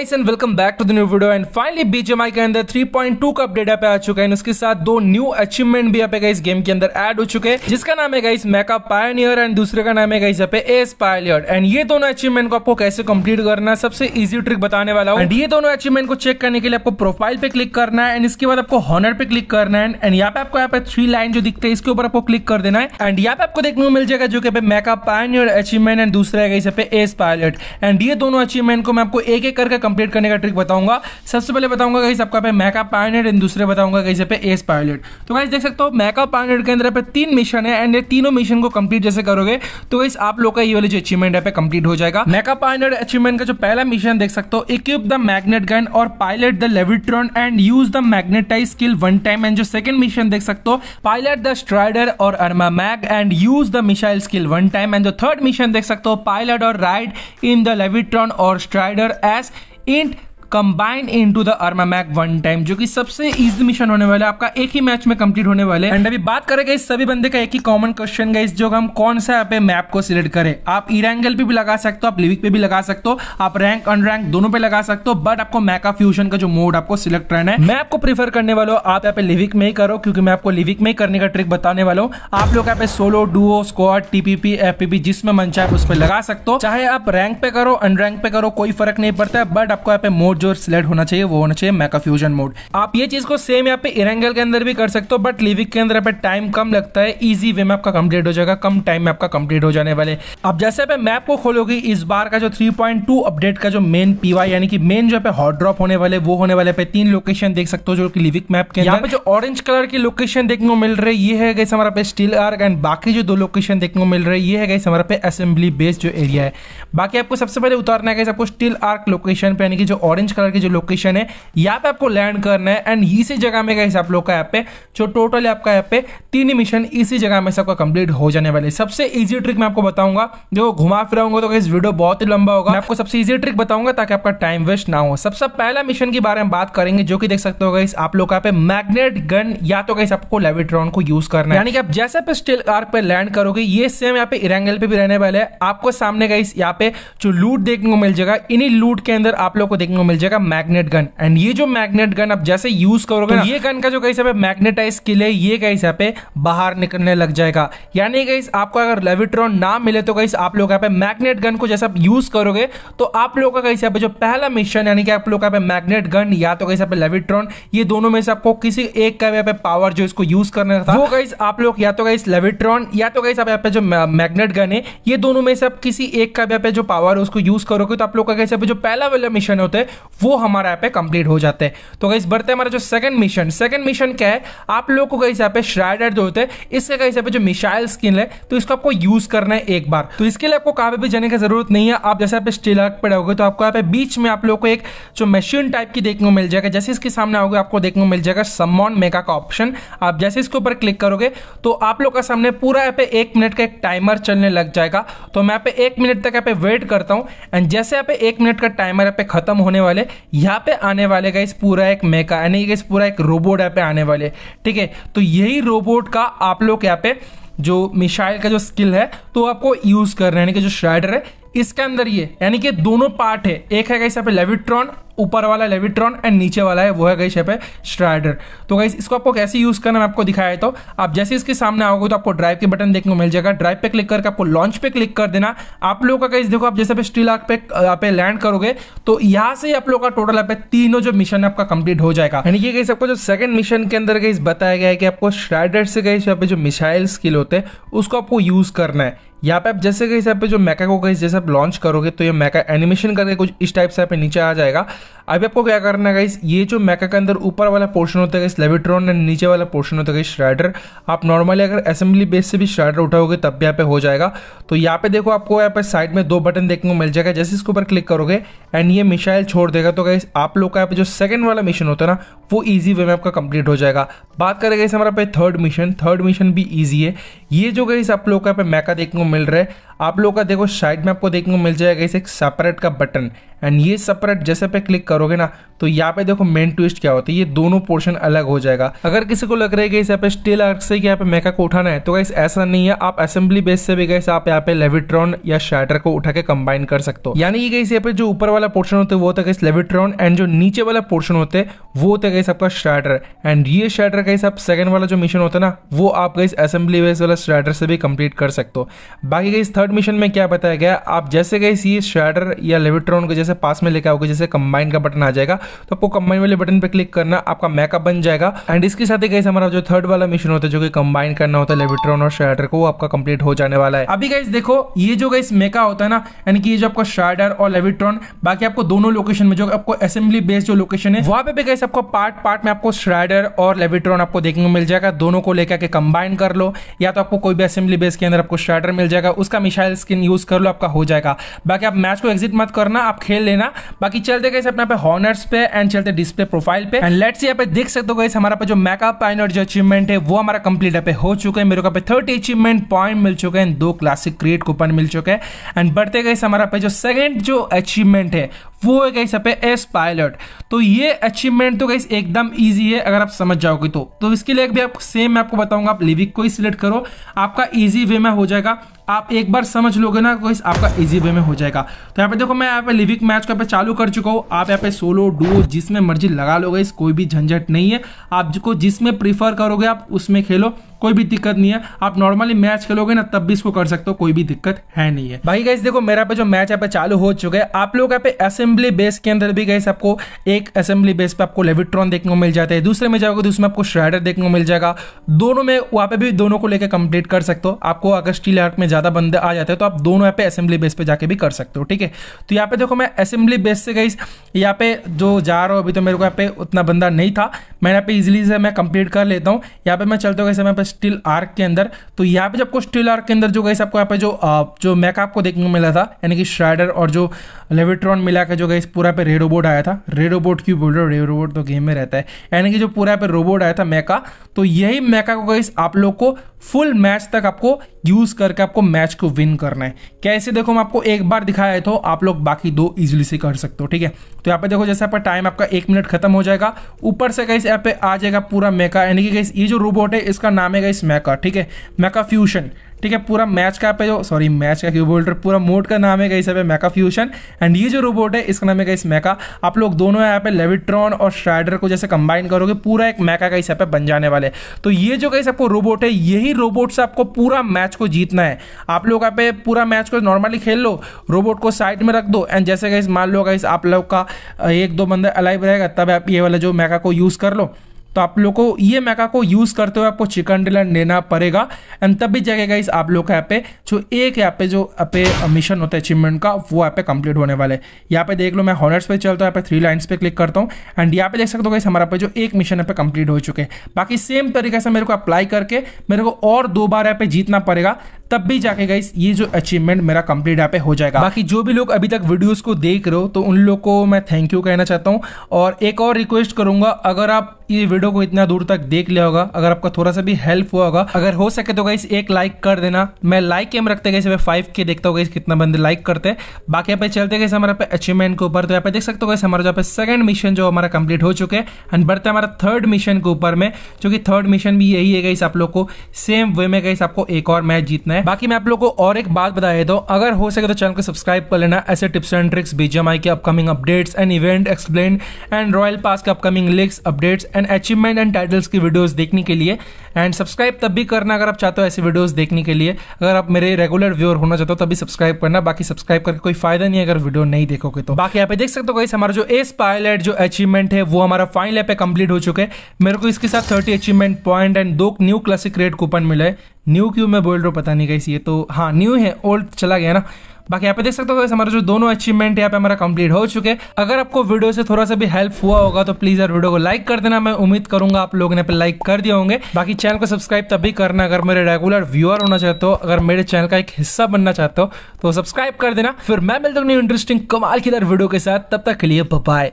guys and welcome back to the new video and finally BGMI के अंदर 3.2 point का update पे आ चुका है उसके साथ दो न्यू अचीवमेंट भी यहाँ पे गाइस गेम के अंदर ऐड हो चुके हैं जिसका नाम है गाइस मेका पायनियर एंड दूसरे का नाम है गाइस यहाँ पे एस पायलियर एंड ये दोनों अचीवमेंट को आपको कैसे कम्प्लीट करना है सबसे इजी ट्रिक बताने वाला हूँ एंड ये दोनों अचीवमेंट को चेक करने के लिए आपको प्रोफाइल पे क्लिक करना है एंड इसके बाद आपको हॉनर पे क्लिक करना है एंड यहाँ पे आपको यहाँ पे थ्री लाइन जो दिखते हैं इसके ऊपर आपको क्लिक कर देना है एंड यहाँ पे आपको देखने को मिल जाएगा जो कि मेका पायनियर अचीवमेंट एंड दूसरा है गाइस पे एस पायलट एंड ये दोनों अचीवमेंट को मैं आपको एक एक करके कंप्लीट करने का ट्रिक बताऊंगा सबसे पहले बताऊंगा कहीं सबका पे मैका पायलट एंड दूसरे बताऊंगा कहीं पे एस पायलट तो कहीं देख सकते हो मैका पायलट के अंदर पे तीन मिशन है एंड ये तीनों मिशन को कंप्लीट जैसे करोगे तो इस आप लोग का ये वाली जो अचीवमेंट है पे कंप्लीट हो जाएगा मैका पायलट अचीवमेंट का जो पहला मिशन देख सकते हो इक्विप द मैग्नेट गन और pilot the Levitron and use the magnetize skill one time and जो सेकंड मिशन देख सकते हो पायलट द स्ट्राइडर और Arma Mag and use the missile skill one time and जो थर्ड मिशन देख सकते हो पायलट और राइड इन द लेविट्रॉन और स्ट्राइडर एस int combine into the mech one time जो कि सबसे इजी मिशन होने वाला है आपका एक ही मैच में कंप्लीट होने वाले एंड अभी बात करेगा इस सभी बंदे का एक ही कॉमन क्वेश्चन गई जो हम कौन सा यहाँ पे मैप को सिलेक्ट करें आप इरेंगल पे भी लगा सकते हो आप लिविक पे भी लगा सकते हो आप रैंक अनरैंक दोनों पे लगा सकते हो बट आपको मैका फ्यूजन का जो मोड आपको सिलेक्ट रहना है मैं आपको प्रीफर करने वाला हूँ आप यहाँ पे लिविक में ही करो क्योंकि मैं आपको लिविक में ही करने का ट्रिक बताने वाला हूँ आप लोग यहाँ पे solo duo squad TPP FPP जिसमें मन चाहे उस पर लगा सकते हो चाहे आप रैंक पे करो अनरैंक पे करो कोई फर्क नहीं पड़ता है बट आपको यहाँ पे मोड जो सिलेक्ट होना चाहिए वो होना चाहिए मैका फ्यूजन मोड आप ये चीज को सेम यहाँ पे इरेंगल के अंदर भी कर सकते हो बट लिविक के अंदर टाइम कम लगता है इजी वे में आपका कंप्लीट हो जाएगा कम टाइम में आपका कंप्लीट हो जाने वाले अब जैसे आप मैप को खोलोगे इस बार का जो थ्री अपडेट का जो मेन पीवाई यानी कि मेन जो है हॉट ड्रॉप होने वाले वो होने वाले पे तीन लोकेशन देख सकते हो जो कि लिविक मैप के यहाँ पे जो ऑरेंज कलर की लोकेशन देखने को मिल रही है ये है गैस हमारा पे स्टील आर्क एंड बाकी जो दो लोकेशन देखने को मिल रही है ये है गैस हमारा पे असेंबली बेस्ड जो एरिया है बाकी आपको सबसे पहले उतारना है गैस आपको स्टील आर्क लोकेशन पे यानी कि जो ऑरेंज ऑरेंज कलर की जो लोकेशन है यहाँ पे आपको लैंड करना है एंड इसी जगह में गाइस आप लोग का यहाँ पे जो टोटल आपका यहाँ पे तीन ही मिशन इसी जगह में सबका कंप्लीट हो जाने वाले सबसे ईजी ट्रिक मैं आपको बताऊंगा जो घुमा फिराऊंगा तो गाइस वीडियो बहुत ही लंबा होगा मैं आपको सबसे ईजी ट्रिक बताऊंगा ताकि आपका टाइम वेस्ट ना हो सबसे पहला मिशन के बारे में बात करेंगे जो कि देख सकते हो गाइस आप लोग यहाँ पे मैग्नेट गन या तो गाइस आपको लेविट्रॉन को यूज करना है यानी कि आप जैसे आप स्टील कार पे लैंड करोगे ये सेम यहाँ पे इरेंगल पे भी रहने वाले है आपको सामने गाइस यहाँ पे जो लूट देखने को मिल जाएगा इन्हीं लूट के अंदर आप लोग को देखने को मिल जाएगा मैग्नेट गन एंड ये जो मैग्नेट गन आप जैसे यूज करोगे तो ये गन का जो कहीं पे मैग्नेटाइज किल है ये कहीं यहाँ पे बाहर निकलने लग जाएगा यानी कहीं आपको अगर लेविट्रॉन ना मिले तो कहीं आप लोग यहाँ पे मैग्नेट गन को जैसे आप यूज करोगे तो आप लोग का कहीं यहाँ पे जो पहला मिशन यानी कि आप लोग यहाँ पे मैग्नेट गन या तो कहीं यहाँ पे लेविट्रॉन ये दोनों में से आपको किसी एक का यहाँ पे पावर जो इसको यूज करने का था वो कहीं आप लोग या तो कहीं लेविट्रॉन या तो कहीं यहाँ पे जो मैग्नेट गन है ये दोनों में से आप किसी एक का यहाँ पे जो पावर है उसको यूज करोगे तो आप लोग का कहीं जो पहला वाला मिशन होता है वो हमारा यहाँ पे कंप्लीट हो जाते हैं तो गाइस बढ़ते हमारा जो सेकंड मिशन सेकंड मिशन क्या है आप लोग को कहीं यहाँ पे श्राइडर जो होते हैं इसका कहीं यहाँ पे जो मिसाइल स्किन है तो इसको आपको यूज करना है एक बार तो इसके लिए आपको कहा भी जाने की जरूरत नहीं है आप जैसे आप स्टेलक पे रहोगे तो आपको यहाँ पे बीच में आप लोग को एक जो मशीन टाइप की देखने को मिल जाएगा जैसे इसके सामने आओगे आपको देखने को मिल जाएगा सम्मान मेगा का ऑप्शन आप जैसे इसके ऊपर क्लिक करोगे तो आप लोग का सामने पूरा यहाँ पे एक मिनट का एक टाइमर चलने लग जाएगा तो मैं यहाँ पे एक मिनट तक यहाँ पे वेट करता हूँ एंड जैसे यहाँ पे एक मिनट का टाइमर यहाँ पे खत्म होने वाले वाले यहाँ पे आने वाले का इस पूरा एक मेका यानी इस पूरा एक रोबोट यहाँ पे आने वाले ठीक है तो यही रोबोट का आप लोग यहाँ पे जो मिसाइल का जो स्किल है तो आपको यूज कर रहे हैं यानी कि जो श्राइडर है इसके अंदर ये यानी कि दोनों पार्ट है एक है कैसे यहाँ पे लेविट्रॉन ऊपर वाला लेविट्रॉन एंड नीचे वाला है वो है गई शेप है स्ट्राइडर तो गई इसको आपको कैसे यूज़ करना मैं आपको दिखाया तो आप जैसे इसके सामने आओगे तो आपको ड्राइव के बटन देखने को मिल जाएगा ड्राइव पे क्लिक करके आपको लॉन्च पे क्लिक कर देना आप लोगों का गई देखो आप जैसे स्टील आग पे आप लैंड करोगे तो यहाँ से आप लोगों का टोटल आप तीनों जो मिशन आपका कंप्लीट हो जाएगा यानी कि आपको जो सेकंड मिशन के अंदर गई बताया गया है कि आपको स्ट्राइडर से गई यहाँ पे जो मिसाइल स्किल होते हैं उसको आपको यूज़ करना है यहाँ पे आप जैसे कहीं पे जो मैका को कहीं जैसे आप लॉन्च करोगे तो ये मैका एनिमेशन करके कुछ इस टाइप से आप पे नीचे आ जाएगा अभी आपको क्या करना है गाइस ये जो मैका के अंदर ऊपर वाला पोर्शन होता है गाइस लेविट्रॉन एंड नीचे वाला पोर्शन होता है गाइस श्राइडर आप नॉर्मली अगर असेंबली बेस से भी श्राइडर उठाओगे तब भी यहाँ पे हो जाएगा तो यहाँ पे देखो आपको यहाँ पे साइड में दो बटन देखने को मिल जाएगा जैसे इसके ऊपर क्लिक करोगे एंड ये मिसाइल छोड़ देगा तो गाइस आप लोग का यहाँ पे जो सेकंड वाला मिशन होता है ना वो ईजी वे में आपका कंप्लीट हो जाएगा बात करें गाइस हमारा पे थर्ड मिशन थर्ड मिशन भी ईजी है ये जो गाइस आप लोग का यहाँ पे मैका देखने को मिल रहा है आप लोगों का देखो साइड में आपको देखने को मिल जाएगा इसे एक सेपरेट का बटन एंड ये सेपरेट जैसे पे क्लिक करोगे ना तो यहाँ पे देखो मेन ट्विस्ट क्या होता है ये दोनों पोर्शन अलग हो जाएगा अगर किसी को लग रहा है कि इस यहाँ पे स्टील आर्क से यहाँ पे मेका को उठाना है तो गाइस ऐसा नहीं है आप असेंबली बेस से भी गए आप यहाँ पे लेविट्रॉन या शैटर को उठा के कंबाइन कर सकते हो यानी कि यहाँ पे जो ऊपर वाला पोर्शन होता है वो होता है लेविट्रॉन एंड जो नीचे वाला पोर्शन होते वो होते गए आपका शैटर एंड ये शैटर का आप सेकंड वाला जो मिशन होता है ना वो आप गई असेंबली बेस वाला शैटर से भी कंप्लीट कर सकते हो बाकी गई थर्ड थर्ड मिशन में क्या बताया गया आप जैसे गए सी शैडर या लेविट्रॉन को जैसे पास में लेकर आओगे जैसे कंबाइन का बटन आ जाएगा तो आपको कंबाइन वाले बटन पर क्लिक करना आपका मैकअप बन जाएगा एंड इसके साथ ही गई हमारा जो थर्ड वाला मिशन होता है जो कि कंबाइन करना होता है लेविट्रॉन और शैडर को वो आपका कंप्लीट हो जाने वाला है अभी गाइस देखो ये जो गाइस मेका होता है ना यानी कि ये जो आपका शार्डर और लेविट्रॉन बाकी आपको दोनों लोकेशन में जो आपको असेंबली बेस्ड जो लोकेशन है वहां पे भी गाइस आपको पार्ट पार्ट में आपको श्राइडर और लेविट्रॉन आपको देखने को मिल जाएगा दोनों को लेकर के कंबाइन कर लो या तो आपको कोई भी असेंबली बेस के अंदर आपको श्राइडर मिल जाएगा उसका मिशन शायद स्किन यूज़ कर लो आपका हो जाएगा बाकी आप मैच को एग्जिट मत करना आप खेल लेना बाकी चलते गए अपने पे हॉनर्स पे एंड चलते डिस्प्ले प्रोफाइल पे एंड लेट्स यहाँ पे देख सकते हो गई हमारा पे जो मैकअप पॉइंट और जो अचीवमेंट है वो हमारा कंप्लीट यहाँ पे हो चुका है मेरे को थर्टी अचीवमेंट पॉइंट मिल चुके हैं दो क्लासिक क्रिएट कूपन मिल चुके हैं एंड बढ़ते गए हमारा पे जो सेकेंड जो अचीवमेंट है वो है कहीं सब एस पायलट तो ये अचीवमेंट तो कहीं एकदम ईजी है अगर आप समझ जाओगे तो तो इसके लिए भी आप सेम मैं आपको बताऊंगा आप लिविक को ही सिलेक्ट करो आपका ईजी वे में हो जाएगा आप एक बार समझ लोगे ना कोई आपका इजी वे में हो जाएगा तो यहाँ पे देखो मैं यहाँ पे लिविक मैच को पे चालू कर चुका हूँ आप यहाँ पे सोलो डू जिसमें मर्जी लगा लो इस कोई भी झंझट नहीं है आपको जिसमें प्रीफर करोगे आप उसमें खेलो कोई भी दिक्कत नहीं है आप नॉर्मली मैच खेलोगे ना तब भी इसको कर सकते हो कोई भी दिक्कत है नहीं है भाई गाइस देखो मेरा पे जो मैच यहाँ पे चालू हो चुका है आप लोग यहाँ पे ऐसे असेंबली बेस के अंदर भी गैस आपको एक असेंबली बेस पे आपको लेविट्रॉन देखने को मिल जाता है दूसरे में जाओगे तो उसमें आपको श्राइडर देखने को मिल जाएगा दोनों में वहाँ पे भी दोनों को लेकर कंप्लीट कर सकते हो आपको अगर स्टील आर्क में ज़्यादा बंदे आ जाते हैं तो आप दोनों यहाँ पे असेंबली बेस पे जाके भी कर सकते हो ठीक है तो यहाँ पे देखो मैं असेंबली बेस से गई यहाँ पे जो जा रहा हूँ अभी तो मेरे को यहाँ पे उतना बंदा नहीं था मैं यहाँ पे इजीली से मैं कंप्लीट कर लेता हूँ यहाँ पे मैं चलता हूँ कैसे मैं पे स्टिल आर्क के अंदर तो यहाँ पे जब आपको स्टिल आर्क के अंदर जो गई आपको यहाँ पे जो जो मैक आपको देखने को मिला था यानी कि श्राइडर और जो लेविट्रॉन मिला के जो गई पूरा पे रेडोबोट आया था रेडोबोट क्यों बोल रहे हो रेडोबोट तो गेम में रहता है यानी कि जो पूरा पे रोबोट आया था मैका तो यही मैका को गई आप लोग को फुल मैच तक आपको यूज करके आपको मैच को विन करना है कैसे देखो मैं आपको एक बार दिखाया तो आप लोग बाकी दो इजिली से कर सकते हो ठीक है तो यहाँ पे देखो जैसे आपका टाइम आपका एक मिनट खत्म हो जाएगा ऊपर से कहीं यहाँ पे आ जाएगा पूरा मेका यानी कि ये जो रोबोट है इसका नाम है इस मेका ठीक है मेका फ्यूशन ठीक है पूरा मैच का है जो सॉरी मैच का क्यों बोल रहे पूरा मोड का नाम है कहीं सब है मैका फ्यूशन एंड ये जो रोबोट है इसका नाम है कहीं मैका आप लोग दोनों यहाँ पे लेविट्रॉन और श्राइडर को जैसे कंबाइन करोगे पूरा एक मैका का हिसाब बन जाने वाले तो ये जो कहीं आपको रोबोट है यही रोबोट से आपको पूरा मैच को जीतना है आप लोग यहाँ पे पूरा मैच को नॉर्मली खेल लो रोबोट को साइड में रख दो एंड जैसे कहीं मान लो कहीं आप लोग का एक दो बंदे अलाइव रहेगा तब आप ये वाला जो मैका को यूज़ कर लो तो आप लोग को ये मैका को यूज करते हुए आपको चिकन डिलर लेना पड़ेगा एंड तब भी जाएगा इस आप लोग का यहाँ पे जो एक यहाँ पे जो यहाँ पे मिशन uh, होता है अचीवमेंट का वो यहाँ पे कंप्लीट होने वाले है यहाँ पे देख लो मैं हॉनर्स पे चलता हूँ यहाँ पे थ्री लाइन्स पे क्लिक करता हूँ एंड यहाँ पे देख सकते हो गई हमारा पे जो एक मिशन यहाँ पे कंप्लीट हो चुके हैं बाकी सेम तरीके से मेरे को अप्लाई करके मेरे को और दो बार यहाँ पे जीतना पड़ेगा तब भी जाके गाइस ये जो अचीवमेंट मेरा कंप्लीट यहाँ पे हो जाएगा बाकी जो भी लोग अभी तक वीडियोस को देख रहे हो तो उन लोग को मैं थैंक यू कहना चाहता हूँ और एक और रिक्वेस्ट करूंगा अगर आप ये वीडियो को इतना दूर तक देख लिया होगा अगर आपका थोड़ा सा भी हेल्प हुआ होगा अगर हो सके तो गाइस एक लाइक कर देना मैं लाइक एम रखते गए फाइव के देखता हूँ कितना बंदे लाइक करते हैं बाकी यहाँ पे चलते गए हमारे पे अचीवमेंट के ऊपर तो यहाँ पे देख सकते हो गाइस हमारा जो पे सेकंड मिशन जो हमारा कंप्लीट हो चुके हैं एंड बढ़ते हमारा थर्ड मिशन के ऊपर में जो कि थर्ड मिशन भी यही है गाइस आप लोग को सेम वे में गाइस आपको एक और मैच जीतना है है बाकी मैं आप लोग को और एक बात बता देता हूँ अगर हो सके तो चैनल को सब्सक्राइब कर लेना ऐसे टिप्स एंड ट्रिक्स बीजेमआई के upcoming updates and event explain and Royal Pass के upcoming leaks updates and achievement and titles की वीडियोज देखने के लिए एंड सब्सक्राइब तब भी करना अगर आप चाहते हो ऐसी वीडियोज देखने के लिए अगर आप मेरे रेगुलर व्यूअर होना चाहते हो तभी सब्सक्राइब करना बाकी सब्सक्राइब करके कोई फायदा नहीं है अगर वीडियो नहीं देखोगे तो बाकी यहाँ पे देख सकते हो कहीं हमारा जो एस पायलट जो अचीवमेंट है वो हमारा फाइनल पे कंप्लीट हो चुके हैं मेरे को इसके साथ थर्टी अचीवमेंट पॉइंट एंड दो न्यू क्लासिक रेड कूपन मिला है न्यू क्यों मैं बोल रहा हूँ पता नहीं कैसी है तो हाँ न्यू है ओल्ड चला गया ना बाकी यहाँ पे देख सकते हो हमारा जो दोनों अचीवमेंट यहाँ पे हमारा कंप्लीट हो चुके हैं अगर आपको वीडियो से थोड़ा सा भी हेल्प हुआ होगा तो प्लीज यार वीडियो को लाइक कर देना मैं उम्मीद करूंगा आप लोगों ने पे लाइक कर दिए होंगे बाकी चैनल को सब्सक्राइब तभी करना अगर मेरे रेगुलर व्यूअर होना चाहते हो अगर मेरे चैनल का एक हिस्सा बनना चाहते हो तो सब्सक्राइब कर देना फिर मैं मिलता हूँ इंटरेस्टिंग कमाल की वीडियो के साथ तब तक के लिए बाय